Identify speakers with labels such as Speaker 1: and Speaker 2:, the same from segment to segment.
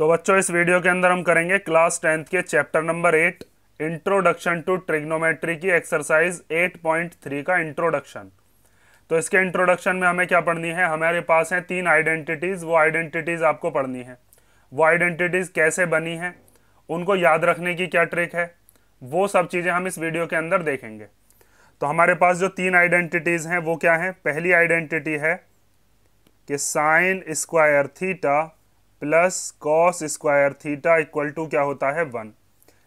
Speaker 1: तो बच्चों इस वीडियो के अंदर हम करेंगे क्लास टेंथ के chapter number eight introduction to trigonometry की एक्सरसाइज 8.3 का इंट्रोडक्शन तो इसके इंट्रोडक्शन में हमें क्या पढ़नी है हमारे पास हैं तीन आइडेंटिटीज़ वो आइडेंटिटीज़ आपको पढ़नी है वो आइडेंटिटीज़ कैसे बनी है उनको याद रखने की क्या ट्रिक है वो सब चीज़ें हम इस वीडियो के अंदर देखेंगे तो हमारे पास जो तीन आइडेंटिटीज़ हैं वो क्या है पहली आइडेंटिटी है कि sine square theta plus cos square theta equal to क्या होता है वन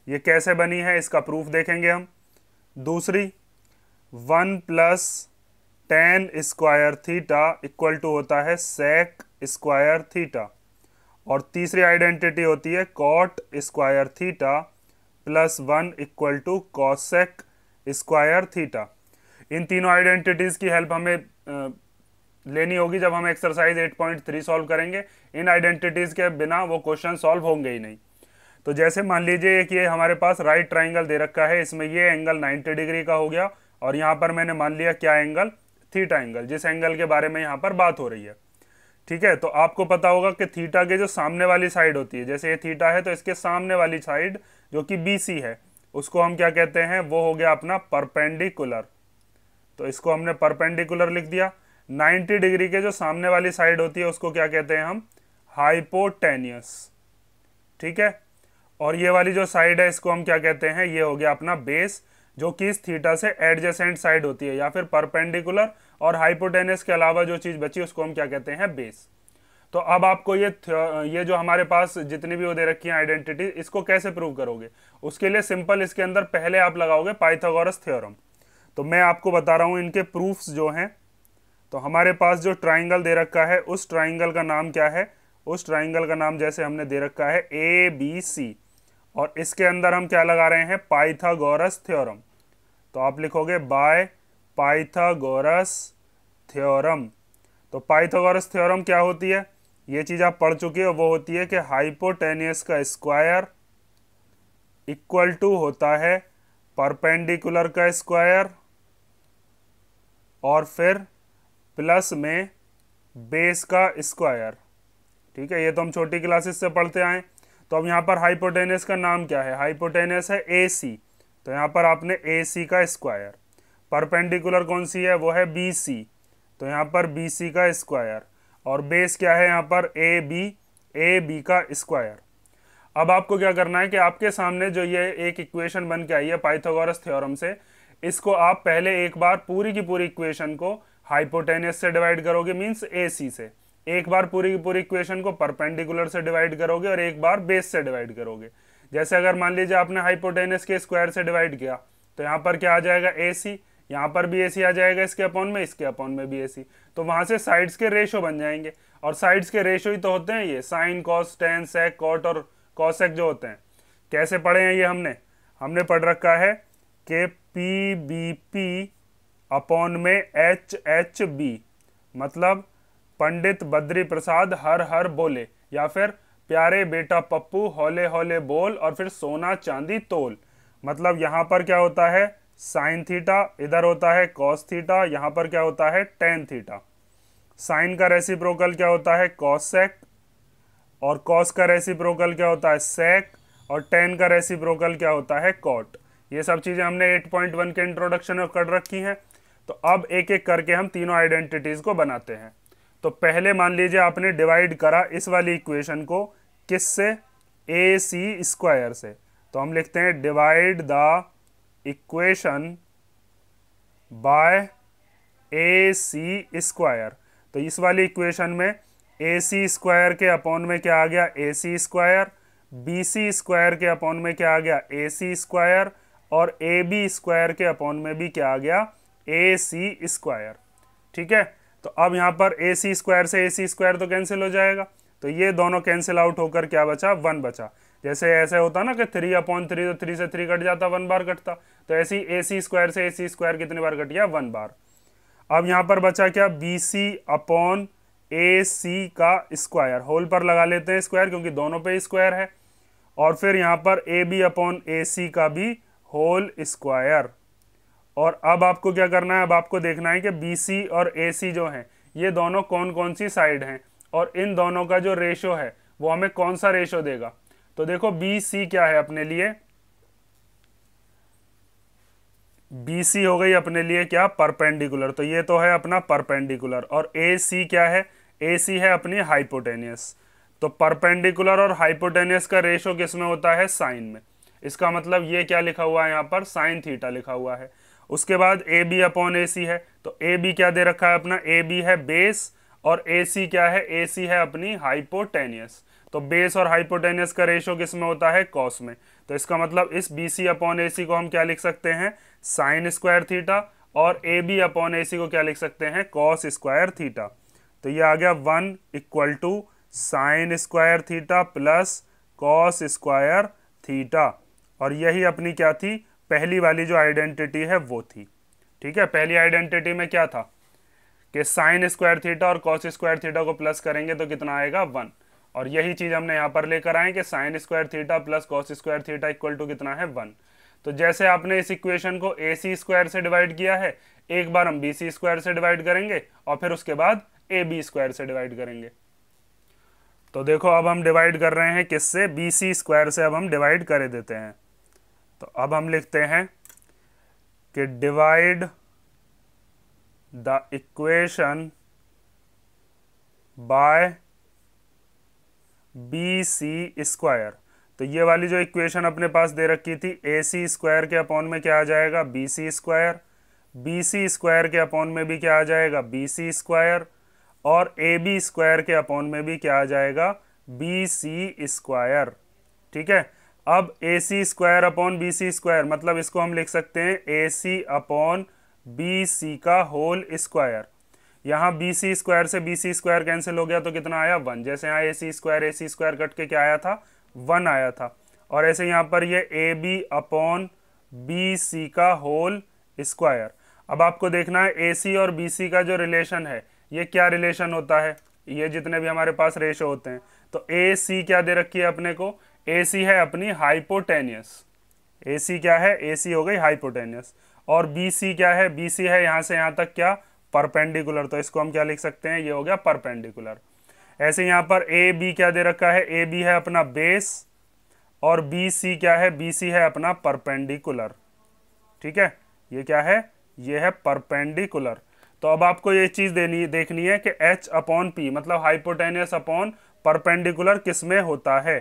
Speaker 1: ये कैसे बनी है इसका प्रूफ देखेंगे हम दूसरी one plus tan square theta equal to होता है सेक स्क्वायर थीटा और तीसरी आइडेंटिटी होती है cot square theta plus one equal to cosec square theta इन तीनों आइडेंटिटीज़ की हेल्प हमें लेनी होगी जब हम एक्सरसाइज 8.3 सॉल्व करेंगे इन आइडेंटिटीज़ के बिना वो क्वेश्चन सॉल्व होंगे ही नहीं तो जैसे मान लीजिए कि हमारे पास राइट ट्राइंगल दे रखा है इसमें ये एंगल 90 डिग्री का हो गया और यहाँ पर मैंने मान लिया क्या एंगल थीटा एंगल जिस एंगल के बारे में यहाँ पर बात हो रही है ठीक है तो आपको पता होगा कि थीटा के जो सामने वाली साइड होती है जैसे ये थीटा है तो इसके सामने वाली साइड जो कि बी है उसको हम क्या कहते हैं वो हो गया अपना परपेंडिकुलर तो इसको हमने परपेंडिकुलर लिख दिया 90 डिग्री के जो सामने वाली साइड होती है उसको क्या कहते हैं हम हाइपोटेनियस ठीक है और ये वाली जो साइड है इसको हम क्या कहते हैं ये हो गया अपना बेस जो कि इस थीटा से एडजेसेंट साइड होती है या फिर परपेंडिकुलर और हाइपोटेनियस के अलावा जो चीज़ बची उसको हम क्या कहते हैं बेस तो अब आपको ये ये जो हमारे पास जितनी भी वो दे रखी है आइडेंटिटी इसको कैसे प्रूव करोगे उसके लिए सिंपल इसके अंदर पहले आप लगाओगे पाइथागोरस थ्योरम तो मैं आपको बता रहा हूँ इनके प्रूफ्स जो हैं तो हमारे पास जो ट्राइंगल दे रखा है उस ट्राइंगल का नाम क्या है उस ट्राइंगल का नाम जैसे हमने दे रखा है ए बी सी और इसके अंदर हम क्या लगा रहे हैं पाइथागोरस थ्योरम तो आप लिखोगे बाय पाइथागोरस थ्योरम तो पाइथागोरस थ्योरम क्या होती है ये चीज़ आप पढ़ चुके हो वो होती है कि हाइपोटेनियस का स्क्वायर इक्वल टू होता है परपेंडिकुलर का स्क्वायर और फिर प्लस में बेस का स्क्वायर ठीक है ये तो हम छोटी क्लासेस से पढ़ते आए तो अब यहाँ पर हाइपोटेनस का नाम क्या है हाइपोटेनस है ए सी तो यहाँ पर आपने ए सी का स्क्वायर परपेंडिकुलर कौन सी है वो है बी सी तो यहाँ पर बी सी का स्क्वायर और बेस क्या है यहाँ पर ए बी ए बी का स्क्वायर अब आपको क्या करना है कि आपके सामने जो ये एक इक्वेशन बन के आई है पाइथागोरस थ्योरम से इसको आप पहले एक बार पूरी की पूरी इक्वेशन को हाइपोटेनियस से डिवाइड करोगे मीन्स ए से एक बार पूरी की पूरी इक्वेशन को परपेंडिकुलर से डिवाइड करोगे और एक बार बेस से डिवाइड करोगे जैसे अगर मान लीजिए आपने हाइपोटेनस के स्क्वायर से डिवाइड किया तो यहाँ पर क्या आ जाएगा ए सी यहाँ पर भी ए सी आ जाएगा इसके अपॉन में इसके अपॉन में भी ए सी तो वहाँ से साइड्स के रेशो बन जाएंगे और साइड्स के रेशो ही तो होते हैं ये sine cos tan sec cot और कॉसेक जो होते हैं कैसे पढ़े हैं ये हमने हमने पढ़ रखा है कि पी बी पी अपॉन में एच एच बी मतलब पंडित बद्री प्रसाद हर हर बोले या फिर प्यारे बेटा पप्पू हौले हौले बोल और फिर सोना चांदी तोल मतलब यहां पर क्या होता है साइन थीटा इधर होता है कॉस थीटा यहां पर क्या होता है टेन थीटा साइन का रेसिप्रोकल क्या होता है कॉस सेक और कॉस का रेसिप्रोकल क्या होता है सेक और टेन का रेसिप्रोकल क्या होता है कॉट ये सब चीज़ें हमने 8.1 के इंट्रोडक्शन में कर रखी हैं तो अब एक एक करके हम तीनों आइडेंटिटीज़ को बनाते हैं तो पहले मान लीजिए आपने डिवाइड करा इस वाली इक्वेशन को किस से ए सी स्क्वायर से तो हम लिखते हैं divide the equation by A C square तो इस वाली इक्वेशन में ए सी स्क्वायर के अपॉन में क्या आ गया A C square B C square के अपॉन में क्या आ गया ए सी स्क्वायर और ए बी स्क्वायर के अपॉन में भी क्या आ गया ए सी स्क्वायर ठीक है तो अब यहां पर ए सी स्क्वायर से ए सी स्क्वायर तो कैंसिल हो जाएगा तो ये दोनों कैंसिल आउट होकर क्या बचा वन बचा जैसे ऐसे होता ना कि थ्री अपॉन थ्री तो थ्री से थ्री कट जाता वन बार कटता तो ऐसी ए सी स्क्वायर से ए सी स्क्वायर कितने बार कट गया वन बार अब यहां पर बचा क्या बी सी अपॉन ए सी का स्क्वायर होल पर लगा लेते हैं स्क्वायर क्योंकि दोनों पे स्क्वायर है और फिर यहां पर ए बी अपॉन ए सी का भी होल स्क्वायर और अब आपको क्या करना है अब आपको देखना है कि बी और ए जो हैं ये दोनों कौन कौन सी साइड हैं और इन दोनों का जो रेशो है वो हमें कौन सा रेशो देगा तो देखो बी सी क्या है अपने लिए बी सी हो गई अपने लिए क्या परपेंडिकुलर तो ये तो है अपना परपेंडिकुलर और ए सी क्या है ए सी है अपनी हाइपोटेनियस तो परपेंडिकुलर और हाइपोटेनियस का रेशो किस में होता है साइन में इसका मतलब ये क्या लिखा हुआ है यहाँ पर साइन थीटा लिखा हुआ है उसके बाद ए बी अपॉन ए सी है तो ए बी क्या दे रखा है अपना ए बी है बेस और ए सी क्या है ए सी है अपनी हाइपोटेनियस तो बेस और हाइपोटेनियस का रेशो किस में होता है कॉस में तो इसका मतलब इस बी सी अपॉन ए सी को हम क्या लिख सकते हैं साइन स्क्वायर थीटा और ए बी अपॉन ए सी को क्या लिख सकते हैं कॉस स्क्वायर थीटा तो ये आ गया one equal to sine square theta plus cos square theta और यही अपनी क्या थी पहली वाली जो आइडेंटिटी है वो थी ठीक है पहली आइडेंटिटी में क्या था कि साइन स्क्वायर थीटा और कॉस स्क्वायर थीटा को प्लस करेंगे तो कितना आएगा वन और यही चीज़ हमने यहां पर लेकर आए कि sine square theta plus cos square theta equal to कितना है वन तो जैसे आपने इस इक्वेशन को ए सी स्क्वायर से डिवाइड किया है एक बार हम बी सी स्क्वायर से डिवाइड करेंगे और फिर उसके बाद ए बी स्क्वायर से डिवाइड करेंगे तो देखो अब हम डिवाइड कर रहे हैं किससे बी सी स्क्वायर से अब हम डिवाइड कर देते हैं तो अब हम लिखते हैं कि divide the equation by B C square तो ये वाली जो इक्वेशन अपने पास दे रखी थी ए सी स्क्वायर के अपॉन में क्या आ जाएगा B C square B C square के अपॉन में भी क्या आ जाएगा बी सी स्क्वायर और ए बी स्क्वायर के अपॉन में भी क्या आ जाएगा बी सी स्क्वायर ठीक है अब A C square upon B C square मतलब इसको हम लिख सकते हैं ए सी अपॉन बी सी का होल स्क्वायर यहाँ बी सी स्क्वायर से बी सी स्क्वायर कैंसिल हो गया तो कितना आया वन जैसे यहाँ A C square A C square cut के क्या आया था वन आया था और ऐसे यहाँ पर ये A B upon B C का होल स्क्वायर अब आपको देखना है ए सी और बी सी का जो रिलेशन है ये क्या रिलेशन होता है ये जितने भी हमारे पास रेशो होते हैं तो ए सी क्या दे रखी है अपने को ए सी है अपनी हाइपोटेनियस ए सी क्या है ए सी हो गई हाइपोटेनियस और बी सी क्या है बी सी है यहां से यहां तक क्या परपेंडिकुलर तो इसको हम क्या लिख सकते हैं ये हो गया परपेंडिकुलर ऐसे यहां पर ए बी क्या दे रखा है ए बी है अपना बेस और बी सी क्या है बी सी है अपना परपेंडिकुलर ठीक है ये क्या है ये है परपेंडिकुलर तो अब आपको ये चीज़ देनी देखनी है कि एच अपॉन पी मतलब हाइपोटेनियस अपॉन परपेंडिकुलर किसमें होता है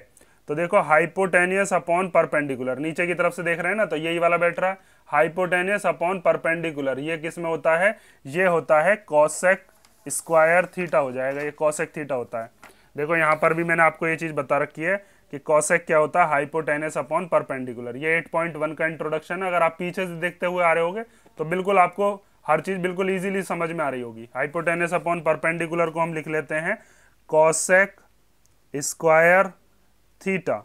Speaker 1: तो देखो हाइपोटेनियस अपॉन परपेंडिकुलर नीचे की तरफ से देख रहे हैं ना तो यही वाला बैठ रहा है हाइपोटेनियस अपॉन परपेंडिकुलर ये किस में होता है ये होता है कॉसेक स्क्वायर थीटा हो जाएगा ये कॉसेक थीटा होता है देखो यहाँ पर भी मैंने आपको ये चीज़ बता रखी है कि कॉसेक क्या होता है हाइपोटेनियस अपॉन परपेंडिकुलर ये 8.1 का इंट्रोडक्शन है अगर आप पीछे से देखते हुए आ रहे होगे तो बिल्कुल आपको हर चीज़ बिल्कुल इजीली समझ में आ रही होगी हाइपोटेनियस अपॉन परपेंडिकुलर को हम लिख लेते हैं कॉसेक स्क्वायर थीटा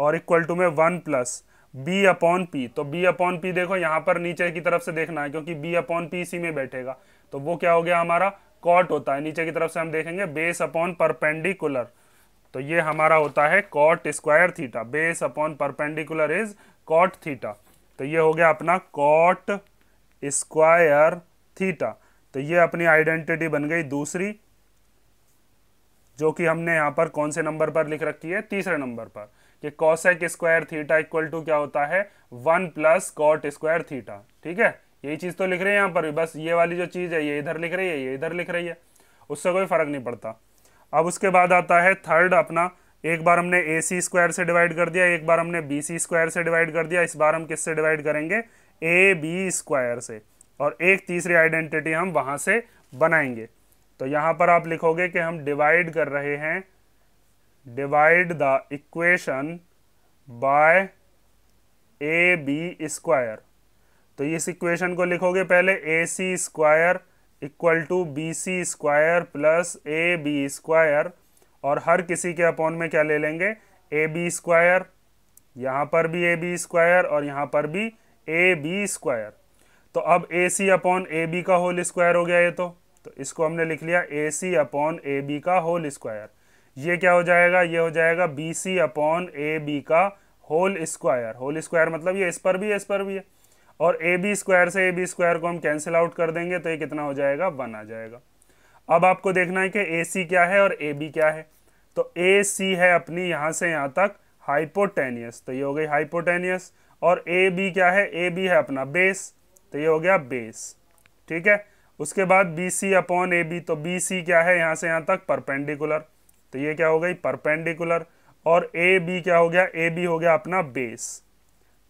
Speaker 1: और इक्वल टू में one plus B upon P तो बी अपॉन पी देखो यहां पर नीचे की तरफ से देखना है क्योंकि बी अपॉन पी इसी में बैठेगा तो वो क्या हो गया हमारा कॉट होता है नीचे की तरफ से हम देखेंगे बेस अपॉन परपेंडिकुलर तो ये हमारा होता है cot square theta base upon perpendicular is cot theta तो ये हो गया अपना कॉट स्क्वायर थीटा तो ये अपनी आइडेंटिटी बन गई दूसरी जो कि हमने यहाँ पर कौन से नंबर पर लिख रखी है तीसरे नंबर पर कि cosec square theta equal to क्या होता है one plus cot square theta ठीक है यही चीज़ तो लिख रहे हैं यहाँ पर भी बस ये वाली जो चीज़ है ये इधर लिख रही है ये इधर लिख रही है उससे कोई फर्क नहीं पड़ता अब उसके बाद आता है थर्ड अपना एक बार हमने ए सी स्क्वायर से डिवाइड कर दिया एक बार हमने बी सी स्क्वायर से डिवाइड कर दिया इस बार हम किससे डिवाइड करेंगे ए बी स्क्वायर से और एक तीसरी आइडेंटिटी हम वहां से बनाएंगे तो यहां पर आप लिखोगे कि हम डिवाइड कर रहे हैं divide the equation by A B square तो इस इक्वेशन को लिखोगे पहले A C square equal to B C square plus A B square और हर किसी के अपॉन में क्या ले लेंगे ए बी स्क्वायर यहां पर भी ए बी स्क्वायर और यहां पर भी ए बी स्क्वायर तो अब A C upon A B का होल स्क्वायर हो गया ये तो तो इसको हमने लिख लिया A C upon A B का होल स्क्वायर ये क्या हो जाएगा ये हो जाएगा B C upon A B का होल स्क्वायर होल स्क्वायर मतलब ये इस पर भी है इस पर भी है और ए बी स्क्वायर से ए बी स्क्वायर को हम कैंसिल आउट कर देंगे तो ये कितना हो जाएगा वन आ जाएगा अब आपको देखना है कि ए सी क्या है और ए बी क्या है तो ए सी है अपनी यहाँ से यहाँ तक हाइपोटेनियस तो ये हो गई हाइपोटेनियस और ए बी क्या है ए बी है अपना बेस तो ये हो गया बेस ठीक है उसके बाद B C upon A B तो बी सी क्या है यहां से यहां तक परपेंडिकुलर तो ये क्या हो गई परपेंडिकुलर और ए बी क्या हो गया ए बी हो गया अपना बेस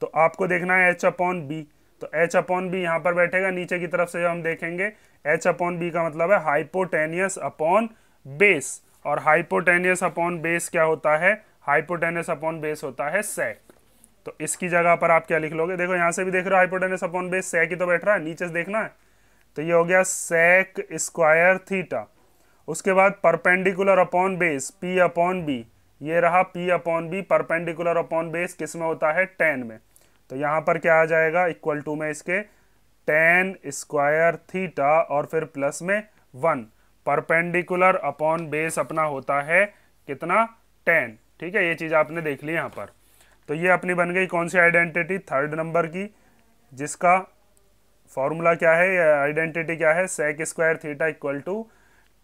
Speaker 1: तो आपको देखना है एच अपॉन बी तो एच अपॉन बी यहाँ पर बैठेगा नीचे की तरफ से हम देखेंगे एच अपॉन बी का मतलब है हाइपोटेनियस अपॉन बेस और हाइपोटेनियस अपॉन बेस क्या होता है हाइपोटेनियस अपॉन बेस होता है सेक तो इसकी जगह पर आप क्या लिख लोगे देखो यहां से भी देख रहे हो हाइपोटेनियस अपॉन बेस सेक ही तो बैठ रहा है नीचे से देखना है तो ये हो गया सेक स्क्वायर थीटा उसके बाद perpendicular upon base P upon B ये रहा P upon B perpendicular upon base किस में होता है टेन में तो यहाँ पर क्या आ जाएगा इक्वल टू में इसके टेन स्क्वायर थीटा और फिर प्लस में वन परपेंडिकुलर अपॉन बेस अपना होता है कितना टेन ठीक है ये चीज़ आपने देख ली यहाँ पर तो ये अपनी बन गई कौन सी आइडेंटिटी थर्ड नंबर की जिसका फॉर्मूला क्या है या आइडेंटिटी क्या है sec square theta equal to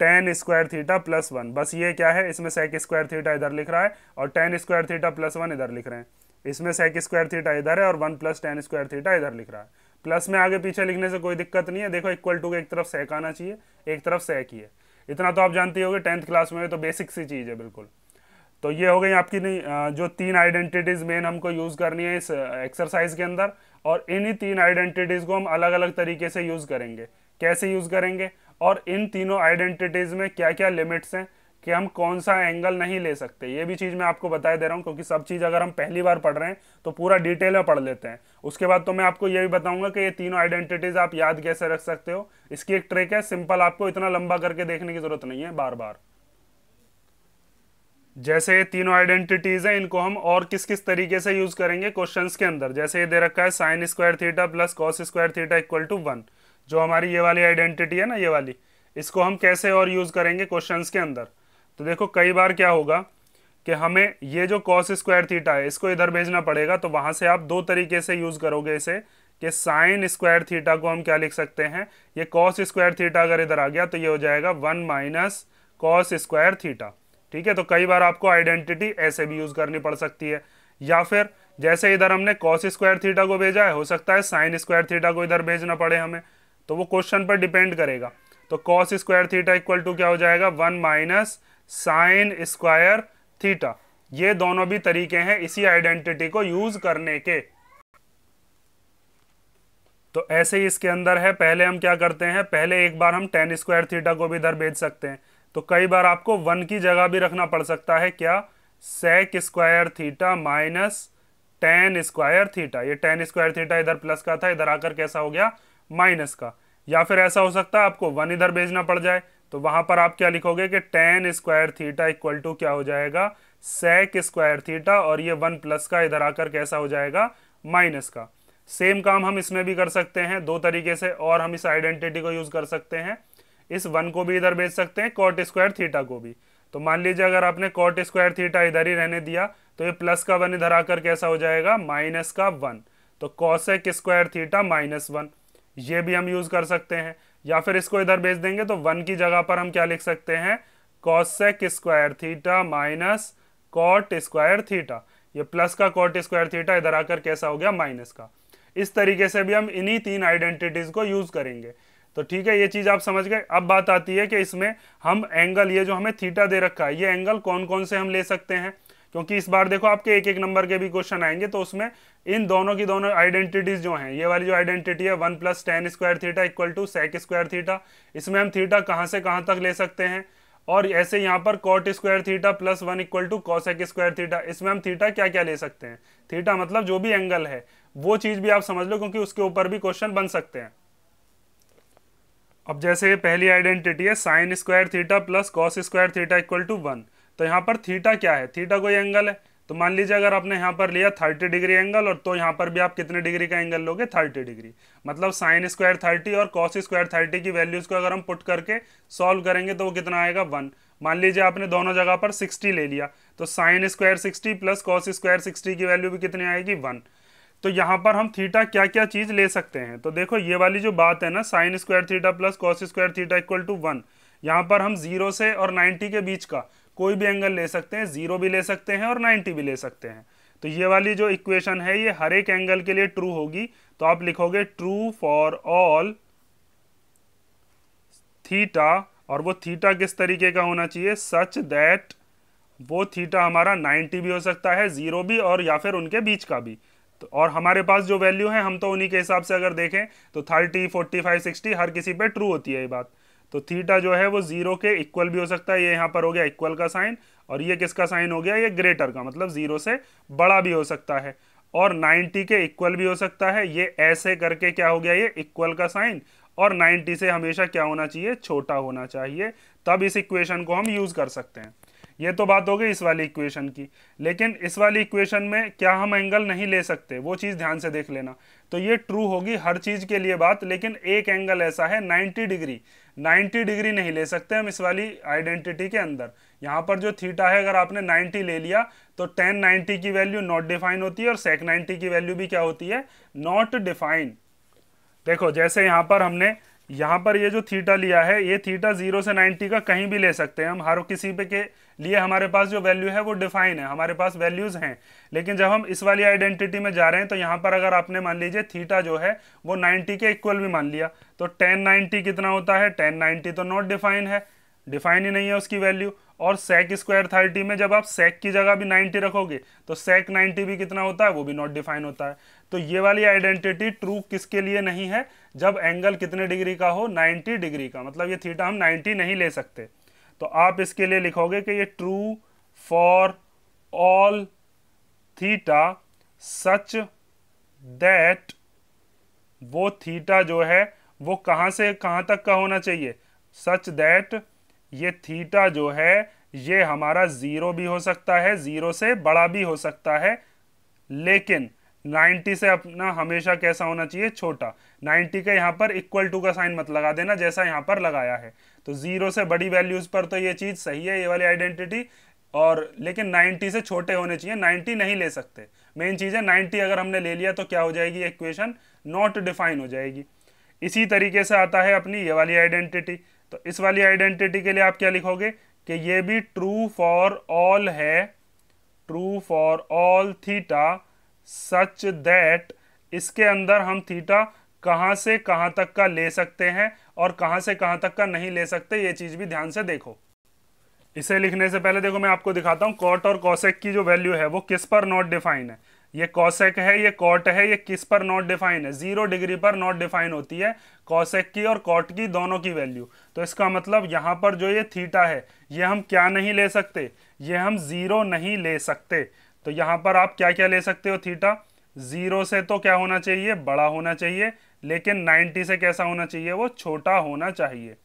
Speaker 1: tan square theta plus one बस ये क्या है इसमें सेक स्क्वायर थीटा इधर लिख रहा है और tan square theta plus one इधर लिख रहे हैं इसमें सेक स्क्वायर थीटा इधर है और one plus tan square theta इधर लिख रहा है प्लस में आगे पीछे लिखने से कोई दिक्कत नहीं है देखो इक्वल टू के एक तरफ सेक आना चाहिए एक तरफ सेक ही है इतना तो आप जानती होगी टेंथ क्लास में तो बेसिक सी चीज़ है बिल्कुल तो ये हो गई आपकी जो तीन आइडेंटिटीज़ मेन हमको यूज़ करनी है इस एक्सरसाइज के अंदर और इन्हीं तीन आइडेंटिटीज़ को हम अलग अलग तरीके से यूज़ करेंगे कैसे यूज़ करेंगे और इन तीनों आइडेंटिटीज़ में क्या क्या लिमिट्स हैं कि हम कौन सा एंगल नहीं ले सकते ये भी चीज़ मैं आपको बता दे रहा हूँ क्योंकि सब चीज़ अगर हम पहली बार पढ़ रहे हैं तो पूरा डिटेल में पढ़ लेते हैं उसके बाद तो मैं आपको ये भी बताऊंगा कि ये तीनों आइडेंटिटीज़ आप याद कैसे रख सकते हो इसकी एक ट्रिक है सिंपल आपको इतना लंबा करके देखने की ज़रूरत नहीं है बार बार जैसे ये तीनों आइडेंटिटीज हैं इनको हम और किस किस तरीके से यूज करेंगे क्वेश्चंस के अंदर जैसे ये दे रखा है sine square theta plus cos square theta equal to one जो हमारी ये वाली आइडेंटिटी है ना ये वाली इसको हम कैसे और यूज करेंगे क्वेश्चन के अंदर तो देखो कई बार क्या होगा कि हमें ये जो कॉस स्क्वायर थीटा है इसको इधर भेजना पड़ेगा तो वहां से आप दो तरीके से यूज करोगे इसे कि साइन स्क्वायर थीटा को हम क्या लिख सकते हैं ये कॉस स्क्वायर थीटा अगर इधर आ गया तो ये हो जाएगा one minus cos square theta ठीक है तो कई बार आपको आइडेंटिटी ऐसे भी यूज करनी पड़ सकती है या फिर जैसे इधर हमने कॉस स्क्वायर थीटा को भेजा है हो सकता है साइन स्क्वायर थीटा को इधर भेजना पड़े हमें तो वो क्वेश्चन पर डिपेंड करेगा तो cos square theta equal to क्या हो जाएगा one minus sine square theta ये दोनों भी तरीके हैं इसी आइडेंटिटी को यूज करने के तो ऐसे ही इसके अंदर है पहले हम क्या करते हैं पहले एक बार हम टेन स्क्वायर थीटा को भी इधर भेज सकते हैं तो कई बार आपको वन की जगह भी रखना पड़ सकता है क्या sec square theta minus tan square theta ये टेन स्क्वायर थीटा इधर प्लस का था इधर आकर कैसा हो गया माइनस का या फिर ऐसा हो सकता है आपको वन इधर भेजना पड़ जाए तो वहां पर आप क्या लिखोगे कि tan square theta equal to क्या हो जाएगा सेक स्क्वायर थीटा और ये वन प्लस का इधर आकर कैसा हो जाएगा माइनस का सेम काम हम इसमें भी कर सकते हैं दो तरीके से और हम इस आइडेंटिटी को यूज कर सकते हैं इस वन को भी इधर भेज सकते हैं कॉट स्क्वायर थीटा को भी तो मान लीजिए अगर आपने कॉट स्क्वायर थीटा इधर ही रहने दिया तो ये प्लस का वन इधर आकर कैसा हो जाएगा माइनस का वन तो cosec square theta minus one ये भी हम यूज़ कर सकते हैं या फिर इसको इधर भेज देंगे तो वन की जगह पर हम क्या लिख सकते हैं cosec square theta minus cot square theta ये प्लस का कॉट स्क्वायर थीटा इधर आकर कैसा हो गया माइनस का इस तरीके से भी हम इन्हीं तीन आइडेंटिटीज़ को यूज़ करेंगे तो ठीक है ये चीज आप समझ गए अब बात आती है कि इसमें हम एंगल ये जो हमें थीटा दे रखा है ये एंगल कौन कौन से हम ले सकते हैं क्योंकि इस बार देखो आपके एक एक नंबर के भी क्वेश्चन आएंगे तो उसमें इन दोनों की दोनों आइडेंटिटीज जो हैं ये वाली जो आइडेंटिटी है one plus tan square theta equal to sec square theta इसमें हम थीटा कहाँ से कहां तक ले सकते हैं और ऐसे यहां पर cot square theta plus one equal to cosec square theta इसमें हम थीटा क्या क्या ले सकते हैं थीटा मतलब जो भी एंगल है वो चीज़ भी आप समझ लो क्योंकि उसके ऊपर भी क्वेश्चन बन सकते हैं अब जैसे पहली आइडेंटिटी है sine square theta plus cos square theta equal to one तो यहाँ पर थीटा क्या है थीटा कोई एंगल है तो मान लीजिए अगर आपने यहाँ पर लिया थर्टी डिग्री एंगल और तो यहाँ पर भी आप कितने डिग्री का एंगल लोगे थर्टी डिग्री मतलब साइन स्क्वायर थर्टी और कॉस स्क्वायर थर्टी की वैल्यूज को अगर हम पुट करके सॉल्व करेंगे तो वो कितना आएगा वन मान लीजिए आपने दोनों जगह पर सिक्सटी ले लिया तो sine square sixty plus cos square sixty की वैल्यू भी कितनी आएगी वन तो यहाँ पर हम थीटा क्या क्या चीज़ ले सकते हैं तो देखो ये वाली जो बात है ना sine square theta plus cos square theta equal to one यहाँ पर हम जीरो से और नाइन्टी के बीच का कोई भी एंगल ले सकते हैं जीरो भी ले सकते हैं और नाइन्टी भी ले सकते हैं तो ये वाली जो इक्वेशन है ये हर एक एंगल के लिए ट्रू होगी तो आप लिखोगे ट्रू फॉर ऑल थीटा और वो थीटा किस तरीके का होना चाहिए सच दैट वो थीटा हमारा 90 भी हो सकता है जीरो भी और या फिर उनके बीच का भी तो और हमारे पास जो वैल्यू है हम तो उन्हीं के हिसाब से अगर देखें तो थर्टी फोर्टी फाइव सिक्सटी हर किसी पे ट्रू होती है ये बात तो थीटा जो है वो जीरो के इक्वल भी हो सकता है ये यहाँ पर हो गया इक्वल का साइन और ये किसका साइन हो गया ये ग्रेटर का मतलब जीरो से बड़ा भी हो सकता है और 90 के इक्वल भी हो सकता है ये ऐसे करके क्या हो गया ये इक्वल का साइन और 90 से हमेशा क्या होना चाहिए छोटा होना चाहिए तब इस इक्वेशन को हम यूज़ कर सकते हैं ये तो बात हो गई इस वाली इक्वेशन की लेकिन इस वाली इक्वेशन में क्या हम एंगल नहीं ले सकते वो चीज़ ध्यान से देख लेना तो ये ट्रू होगी हर चीज़ के लिए बात लेकिन एक एंगल ऐसा है 90 डिग्री 90 डिग्री नहीं ले सकते हम इस वाली आइडेंटिटी के अंदर यहाँ पर जो थीटा है अगर आपने 90 ले लिया तो टेन नाइन्टी की वैल्यू नॉट डिफाइन होती है और सेक नाइन्टी की वैल्यू भी क्या होती है नॉट डिफाइन देखो जैसे यहाँ पर हमने यहाँ पर ये जो थीटा लिया है ये थीटा जीरो से नाइन्टी का कहीं भी ले सकते हैं हम हर किसी पे के लिए हमारे पास जो वैल्यू है वो डिफाइन है हमारे पास वैल्यूज हैं लेकिन जब हम इस वाली आइडेंटिटी में जा रहे हैं तो यहाँ पर अगर आपने मान लीजिए थीटा जो है वो 90 के इक्वल भी मान लिया तो टेन नाइन्टी कितना होता है टेन नाइन्टी तो नॉट डिफाइन है डिफाइन ही नहीं है उसकी वैल्यू और सेक स्क्वायर थर्टी में जब आप सेक की जगह भी नाइन्टी रखोगे तो सेक नाइन्टी भी कितना होता है वो भी नॉट डिफाइन होता है तो ये वाली आइडेंटिटी ट्रू किसके लिए नहीं है जब एंगल कितने डिग्री का हो 90 डिग्री का मतलब ये थीटा हम 90 नहीं ले सकते तो आप इसके लिए लिखोगे कि ये true for all theta such that वो थीटा जो है वो कहां से कहां तक का होना चाहिए सच दैट ये थीटा जो है ये हमारा ज़ीरो भी हो सकता है ज़ीरो से बड़ा भी हो सकता है लेकिन 90 से अपना हमेशा कैसा होना चाहिए छोटा 90 के यहाँ पर इक्वल टू का साइन मत लगा देना जैसा यहाँ पर लगाया है तो जीरो से बड़ी वैल्यूज पर तो ये चीज़ सही है ये वाली आइडेंटिटी और लेकिन 90 से छोटे होने चाहिए 90 नहीं ले सकते मेन चीज़ है नाइन्टी अगर हमने ले लिया तो क्या हो जाएगी इक्वेशन नॉट डिफाइन हो जाएगी इसी तरीके से आता है अपनी ये वाली आइडेंटिटी तो इस वाली आइडेंटिटी के लिए आप क्या लिखोगे कि ये भी ट्रू फॉर ऑल है true for all theta such that इसके अंदर हम थीटा कहाँ से कहाँ तक का ले सकते हैं और कहाँ से कहाँ तक का नहीं ले सकते ये चीज़ भी ध्यान से देखो इसे लिखने से पहले देखो मैं आपको दिखाता हूँ कॉट और कॉसेक की जो वैल्यू है वो किस पर नॉट डिफाइन है ये कॉसेक है ये कॉट है ये किस पर नॉट डिफाइन है जीरो डिग्री पर नॉट डिफाइन होती है कॉसेक की और कॉट की दोनों की वैल्यू तो इसका मतलब यहाँ पर जो ये थीटा है ये हम क्या नहीं ले सकते ये हम जीरो नहीं ले सकते तो यहाँ पर आप क्या क्या ले सकते हो थीटा जीरो से तो क्या होना चाहिए बड़ा होना चाहिए लेकिन 90 से कैसा होना चाहिए वो छोटा होना चाहिए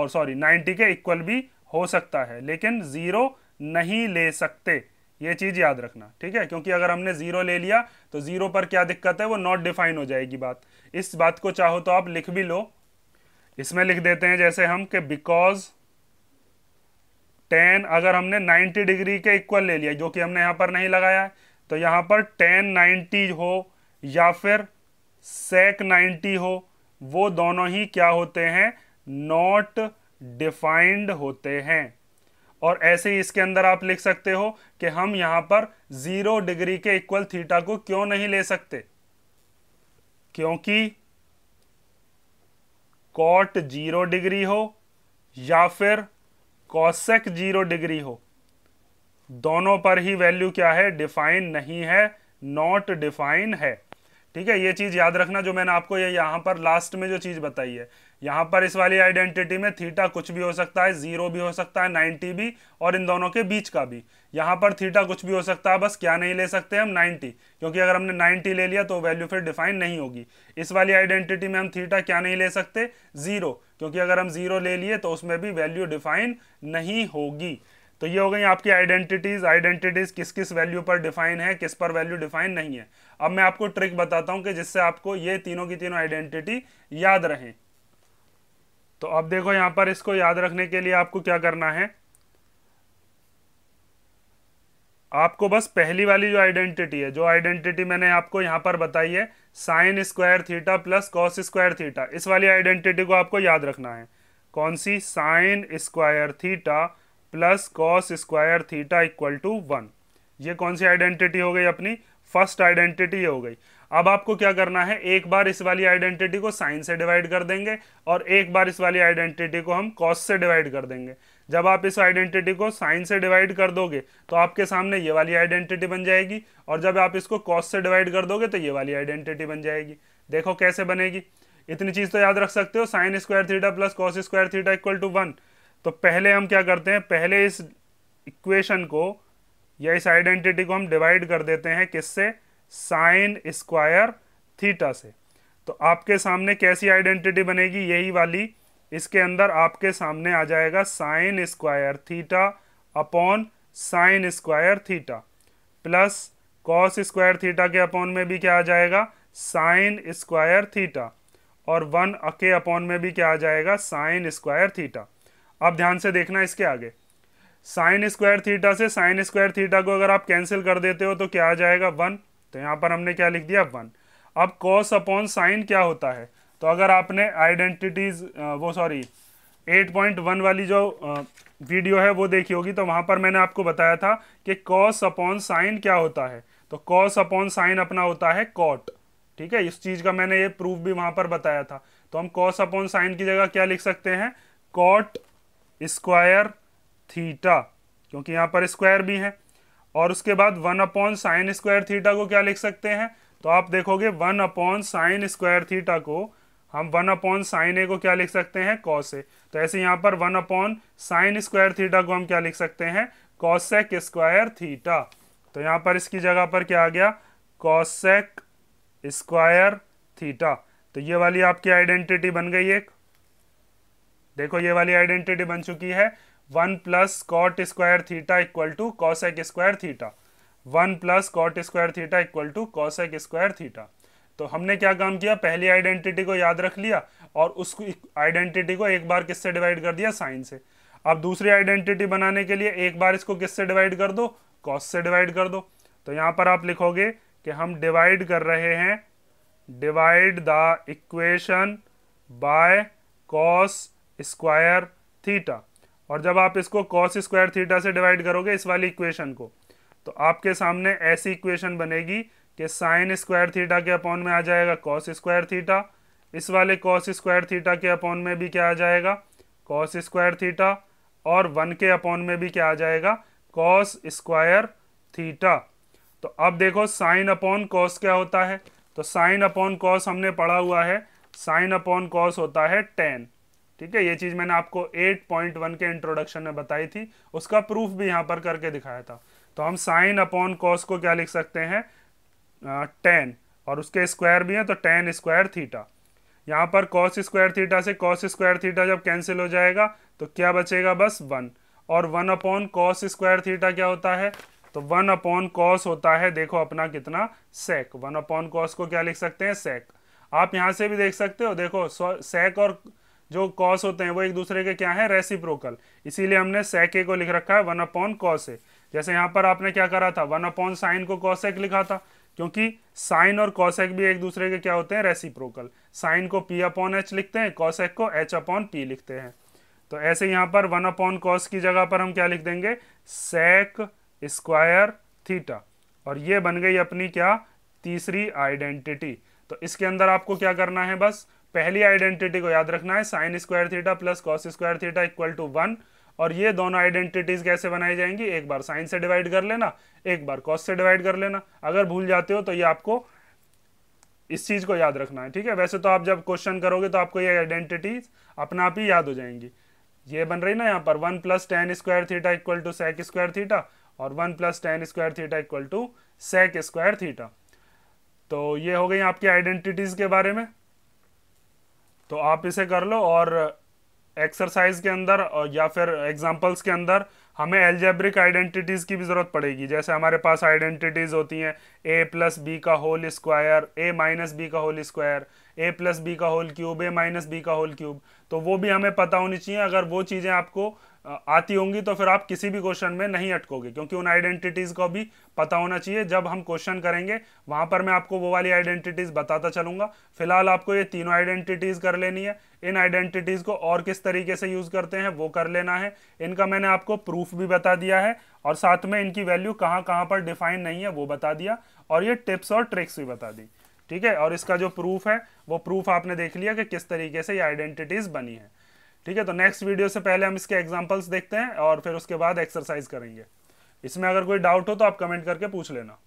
Speaker 1: और सॉरी 90 के इक्वल भी हो सकता है लेकिन ज़ीरो नहीं ले सकते ये चीज़ याद रखना ठीक है क्योंकि अगर हमने ज़ीरो ले लिया तो ज़ीरो पर क्या दिक्कत है वो नॉट डिफाइन हो जाएगी बात इस बात को चाहो तो आप लिख भी लो इसमें लिख देते हैं जैसे हम कि बिकॉज टेन अगर हमने 90 डिग्री के इक्वल ले लिया जो कि हमने यहाँ पर नहीं लगाया है तो यहाँ पर टेन 90 हो या फिर सेक 90 हो वो दोनों ही क्या होते हैं नॉट डिफाइंड होते हैं और ऐसे ही इसके अंदर आप लिख सकते हो कि हम यहाँ पर ज़ीरो डिग्री के इक्वल थीटा को क्यों नहीं ले सकते क्योंकि कॉट जीरो डिग्री हो या फिर कॉसेक जीरो डिग्री हो दोनों पर ही वैल्यू क्या है डिफाइन नहीं है नॉट डिफाइन है ठीक है ये चीज याद रखना जो मैंने आपको ये यहां पर लास्ट में जो चीज बताई है यहां पर इस वाली आइडेंटिटी में थीटा कुछ भी हो सकता है जीरो भी हो सकता है नाइन्टी भी और इन दोनों के बीच का भी यहाँ पर थीटा कुछ भी हो सकता है बस क्या नहीं ले सकते हम 90 क्योंकि अगर हमने 90 ले लिया तो वैल्यू फिर डिफाइन नहीं होगी इस वाली आइडेंटिटी में हम थीटा क्या नहीं ले सकते ज़ीरो क्योंकि अगर हम ज़ीरो ले लिए तो उसमें भी वैल्यू डिफाइन नहीं होगी तो ये हो गई आपकी आइडेंटिटीज़ आइडेंटिटीज़ किस किस वैल्यू पर डिफाइन है किस पर वैल्यू डिफाइन नहीं है अब मैं आपको ट्रिक बताता हूँ कि जिससे आपको ये तीनों की तीनों आइडेंटिटी याद रहे तो अब देखो यहाँ पर इसको याद रखने के लिए आपको क्या करना है आपको बस पहली वाली जो आइडेंटिटी है जो आइडेंटिटी मैंने आपको यहाँ पर बताई है sine square theta plus cos square theta इस वाली आइडेंटिटी को आपको याद रखना है कौन सी sine square theta plus cos square theta equal to one ये कौन सी आइडेंटिटी हो गई अपनी फर्स्ट आइडेंटिटी हो गई अब आपको क्या करना है एक बार इस वाली आइडेंटिटी को साइन से डिवाइड कर देंगे और एक बार इस वाली आइडेंटिटी को हम कॉस से डिवाइड कर देंगे जब आप इस आइडेंटिटी को साइन से डिवाइड कर दोगे तो आपके सामने ये वाली आइडेंटिटी बन जाएगी और जब आप इसको कॉस से डिवाइड कर दोगे तो ये वाली आइडेंटिटी बन जाएगी देखो कैसे बनेगी इतनी चीज़ तो याद रख सकते हो sine square theta plus cos square theta equal to one तो पहले हम क्या करते हैं पहले इस इक्वेशन को या इस आइडेंटिटी को हम डिवाइड कर देते हैं किससे साइन स्क्वायर थीटा से तो आपके सामने कैसी आइडेंटिटी बनेगी यही वाली इसके अंदर आपके सामने आ जाएगा sine square theta upon sine square theta plus cos square theta के अपॉन में भी क्या आ जाएगा साइन स्क्वायर थीटा और वन अके अपॉन में भी क्या आ जाएगा साइन स्क्वायर थीटा अब ध्यान से देखना इसके आगे साइन स्क्वायर थीटा से साइन स्क्वायर थीटा को अगर आप कैंसिल कर देते हो तो क्या आ जाएगा वन तो यहाँ पर हमने क्या लिख दिया वन अब कॉस अपॉन साइन क्या होता है तो अगर आपने आइडेंटिटीज़ वो सॉरी 8.1 वाली जो वीडियो है वो देखी होगी तो वहां पर मैंने आपको बताया था कि कॉस अपॉन साइन क्या होता है तो कॉस अपॉन साइन अपना होता है कॉट ठीक है इस चीज़ का मैंने ये प्रूफ भी वहां पर बताया था तो हम कॉस अपॉन साइन की जगह क्या लिख सकते हैं कॉट स्क्वायर थीटा क्योंकि यहां पर स्क्वायर भी है और उसके बाद one upon sine square theta को क्या लिख सकते हैं तो आप देखोगे one upon sine square theta को हम वन अपॉन साइन ए को क्या लिख सकते हैं कॉस ए तो ऐसे यहां पर one upon sine square theta को हम क्या लिख सकते हैं कॉसेक स्क्वायर थीटा तो यहां पर इसकी जगह पर क्या आ गया कॉसेक स्क्वायर थीटा तो ये वाली आपकी आइडेंटिटी बन गई एक देखो ये वाली आइडेंटिटी बन चुकी है one plus cot square theta equal to cosec square theta one plus cot square theta equal to cosec square theta तो हमने क्या काम किया पहली आइडेंटिटी को याद रख लिया और उस आइडेंटिटी को एक बार किससे डिवाइड कर दिया साइन से अब दूसरी आइडेंटिटी बनाने के लिए एक बार इसको किससे डिवाइड कर दो कॉस से डिवाइड कर दो तो यहां पर आप लिखोगे कि हम डिवाइड कर रहे हैं divide the equation by cos square theta और जब आप इसको कॉस स्क्वायर थीटा से डिवाइड करोगे इस वाली इक्वेशन को तो आपके सामने ऐसी इक्वेशन बनेगी कि साइन स्क्वायर थीटा के अपॉन में आ जाएगा कॉस स्क्वायर थीटा इस वाले कॉस स्क्वायर थीटा के अपॉन में भी क्या आ जाएगा कॉस स्क्वायर थीटा और वन के अपॉन में भी क्या आ जाएगा कॉस स्क्वायर थीटा तो अब देखो साइन अपॉन कॉस क्या होता है तो साइन अपॉन कॉस हमने पढ़ा हुआ है साइन अपॉन कॉस होता है टेन ठीक है ये चीज़ मैंने आपको 8.1 के इंट्रोडक्शन में बताई थी उसका प्रूफ भी यहां पर करके दिखाया था तो हम साइन अपॉन कॉस को क्या लिख सकते हैं टेन और उसके स्क्वायर भी हैं तो टेन स्क्वायर थीटा यहाँ पर कॉस स्क्वायर थीटा से कॉस स्क्वायर थीटा जब कैंसिल हो जाएगा तो क्या बचेगा बस वन और one upon cos square theta क्या होता है तो वन अपॉन कॉस होता है देखो अपना कितना सेक वन अपॉन कॉस को क्या लिख सकते हैं सेक आप यहाँ से भी देख सकते हो देखो सेक और जो कॉस होते हैं वो एक दूसरे के क्या है रेसिप्रोकल इसीलिए हमने सेक ए को लिख रखा है वन अपॉन कॉस ए जैसे यहाँ पर आपने क्या करा था वन अपॉन साइन को कॉसेक लिखा था क्योंकि साइन और कॉसेक भी एक दूसरे के क्या होते हैं रेसिप्रोकल साइन को पी अपॉन एच लिखते हैं कॉसेक को एच अपॉन पी लिखते हैं तो ऐसे यहां पर वन अपॉन कॉस की जगह पर हम क्या लिख देंगे सेक स्क्वायर थीटा और ये बन गई अपनी क्या तीसरी आइडेंटिटी तो इसके अंदर आपको क्या करना है बस पहली आइडेंटिटी को याद रखना है sine square theta plus cos square theta equal to one और ये दोनों आइडेंटिटीज कैसे बनाई जाएंगी एक बार साइन से डिवाइड कर लेना एक बार कॉस से डिवाइड कर लेना अगर भूल जाते हो तो ये आपको इस चीज़ को याद रखना है ठीक है वैसे तो आप जब क्वेश्चन करोगे तो आपको ये आइडेंटिटीज अपने आप ही याद हो जाएंगी ये बन रही ना यहाँ पर one plus tan square theta equal to sec square theta और one plus tan square theta equal to sec square theta तो ये हो गई आपकी आइडेंटिटीज़ के बारे में तो आप इसे कर लो और एक्सरसाइज के अंदर या फिर एग्जाम्पल्स के अंदर हमें एल्जेब्रिक आइडेंटिटीज़ की भी ज़रूरत पड़ेगी जैसे हमारे पास आइडेंटिटीज़ होती हैं ए प्लस बी का whole square A minus B का whole square A plus B का whole cube A minus B का होल क्यूब तो वो भी हमें पता होनी चाहिए अगर वो चीज़ें आपको आती होंगी तो फिर आप किसी भी क्वेश्चन में नहीं अटकोगे क्योंकि उन आइडेंटिटीज़ को भी पता होना चाहिए जब हम क्वेश्चन करेंगे वहां पर मैं आपको वो वाली आइडेंटिटीज़ बताता चलूंगा फिलहाल आपको ये तीनों आइडेंटिटीज़ कर लेनी है इन आइडेंटिटीज़ को और किस तरीके से यूज़ करते हैं वो कर लेना है इनका मैंने आपको प्रूफ भी बता दिया है और साथ में इनकी वैल्यू कहाँ कहाँ पर डिफाइन नहीं है वो बता दिया और ये टिप्स और ट्रिक्स भी बता दी ठीक है और इसका जो प्रूफ है वो प्रूफ आपने देख लिया कि किस तरीके से ये आइडेंटिटीज़ बनी है ठीक है तो नेक्स्ट वीडियो से पहले हम इसके एग्जाम्पल्स देखते हैं और फिर उसके बाद एक्सरसाइज करेंगे इसमें अगर कोई डाउट हो तो आप कमेंट करके पूछ लेना